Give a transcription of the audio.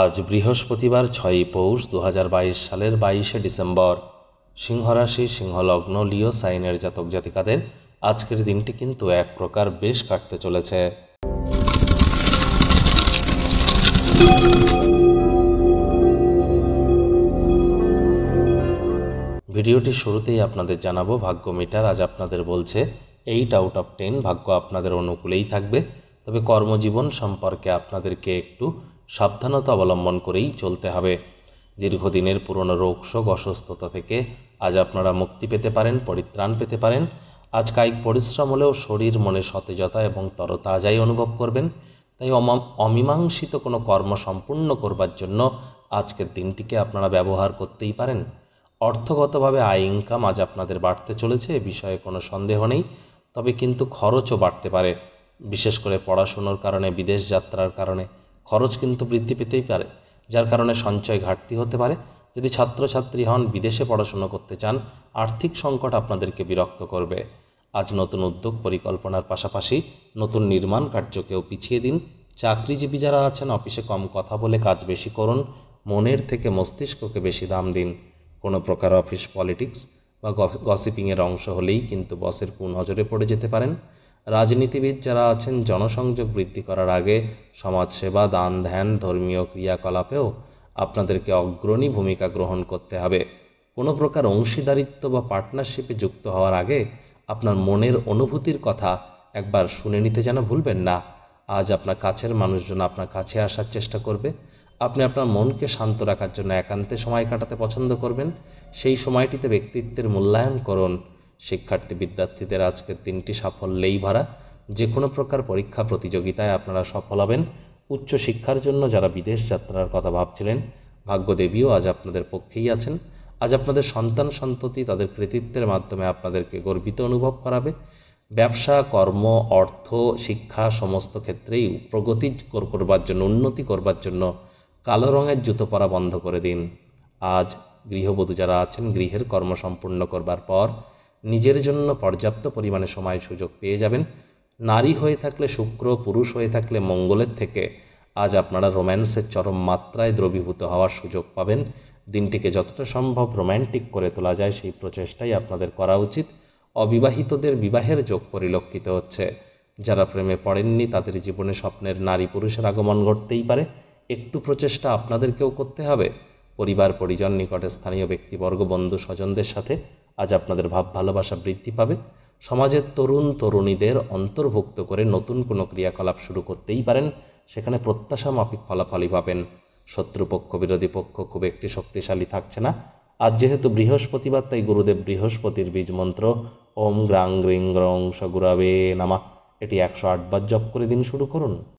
আজ বৃহস্পতিবার ছয়ই পৌষ দু সালের বাইশে ডিসেম্বর সিংহরাশি সিংহলগ্ন লিও সাইনের জাতক জাতিকাদের আজকের দিনটি কিন্তু এক প্রকার বেশ কাটতে চলেছে ভিডিওটি শুরুতেই আপনাদের জানাবো ভাগ্য মিটার আজ আপনাদের বলছে এইট আউট অফ টেন ভাগ্য আপনাদের অনুকূলেই থাকবে তবে কর্মজীবন সম্পর্কে আপনাদেরকে একটু সাবধানতা অবলম্বন করেই চলতে হবে দীর্ঘদিনের পুরনো রোগশোক অসুস্থতা থেকে আজ আপনারা মুক্তি পেতে পারেন পরিত্রাণ পেতে পারেন আজ কায়িক পরিশ্রম হলেও শরীর মনে সতেজতা এবং তরতাজাই অনুভব করবেন তাই অমীমাংসিত কোনো কর্ম সম্পূর্ণ করবার জন্য আজকের দিনটিকে আপনারা ব্যবহার করতেই পারেন অর্থগতভাবে আয় ইনকাম আজ আপনাদের বাড়তে চলেছে এ বিষয়ে কোনো সন্দেহ নেই তবে কিন্তু খরচও বাড়তে পারে বিশেষ করে পড়াশুনোর কারণে বিদেশ যাত্রার কারণে খরচ কিন্তু বৃদ্ধি পেতেই পারে যার কারণে সঞ্চয় ঘাটতি হতে পারে যদি ছাত্রছাত্রী হন বিদেশে পড়াশুনো করতে চান আর্থিক সংকট আপনাদেরকে বিরক্ত করবে আজ নতুন উদ্যোগ পরিকল্পনার পাশাপাশি নতুন নির্মাণ কার্যকেও পিছিয়ে দিন চাকরিজীবী যারা আছেন অফিসে কম কথা বলে কাজ বেশি করুন মনের থেকে মস্তিষ্ককে বেশি দাম দিন কোনো প্রকার অফিস পলিটিক্স বা গসিপিংয়ের অংশ হলেই কিন্তু বসের নজরে পড়ে যেতে পারেন রাজনীতিবিদ যারা আছেন জনসংযোগ বৃদ্ধি করার আগে সমাজসেবা দান ধ্যান ধর্মীয় ক্রিয়াকলাপেও আপনাদেরকে অগ্রণী ভূমিকা গ্রহণ করতে হবে কোনো প্রকার অংশীদারিত্ব বা পার্টনারশিপে যুক্ত হওয়ার আগে আপনার মনের অনুভূতির কথা একবার শুনে নিতে যেন ভুলবেন না আজ আপনার কাছের মানুষজন আপনার কাছে আসার চেষ্টা করবে আপনি আপনার মনকে শান্ত রাখার জন্য একান্তে সময় কাটাতে পছন্দ করবেন সেই সময়টিতে ব্যক্তিত্বের মূল্যায়ন করুন শিক্ষার্থী বিদ্যার্থীদের আজকের তিনটি সাফল্যেই ভরা যে কোনো প্রকার পরীক্ষা প্রতিযোগিতায় আপনারা সফল হবেন উচ্চশিক্ষার জন্য যারা বিদেশ যাত্রার কথা ভাবছিলেন ভাগ্যদেবীও আজ আপনাদের পক্ষেই আছেন আজ আপনাদের সন্তান সন্ততি তাদের কৃতিত্বের মাধ্যমে আপনাদেরকে গর্বিত অনুভব করাবে ব্যবসা কর্ম অর্থ শিক্ষা সমস্ত ক্ষেত্রেই প্রগতি করবার জন্য উন্নতি করবার জন্য কালো রঙের জুতো পরা বন্ধ করে দিন আজ গৃহবধূ যারা আছেন গৃহের কর্ম সম্পূর্ণ করবার পর নিজের জন্য পর্যাপ্ত পরিমাণে সময় সুযোগ পেয়ে যাবেন নারী হয়ে থাকলে শুক্র পুরুষ হয়ে থাকলে মঙ্গলের থেকে আজ আপনারা রোম্যান্সের চরম মাত্রায় দ্রবীভূত হওয়ার সুযোগ পাবেন দিনটিকে যতটা সম্ভব রোম্যান্টিক করে তোলা যায় সেই প্রচেষ্টাই আপনাদের করা উচিত অবিবাহিতদের বিবাহের যোগ পরিলক্ষিত হচ্ছে যারা প্রেমে পড়েননি তাদের জীবনে স্বপ্নের নারী পুরুষের আগমন ঘটতেই পারে একটু প্রচেষ্টা আপনাদেরকেও করতে হবে পরিবার পরিজন নিকটে স্থানীয় ব্যক্তিবর্গ বন্ধু স্বজনদের সাথে আজ আপনাদের ভাব ভালোবাসা বৃদ্ধি পাবে সমাজের তরুণ তরুণীদের অন্তর্ভুক্ত করে নতুন কোনো ক্রিয়াকলাপ শুরু করতেই পারেন সেখানে প্রত্যাশা মাফিক ফলাফলই পাবেন শত্রুপক্ষ বিরোধী পক্ষ খুব একটি শক্তিশালী থাকছে না আজ যেহেতু বৃহস্পতিবার তাই গুরুদেব বৃহস্পতির বীজ মন্ত্র ওম গ্রাং গ্রিং গ্রং সগুরাবে নামা এটি একশো আটবার জপ করে দিন শুরু করুন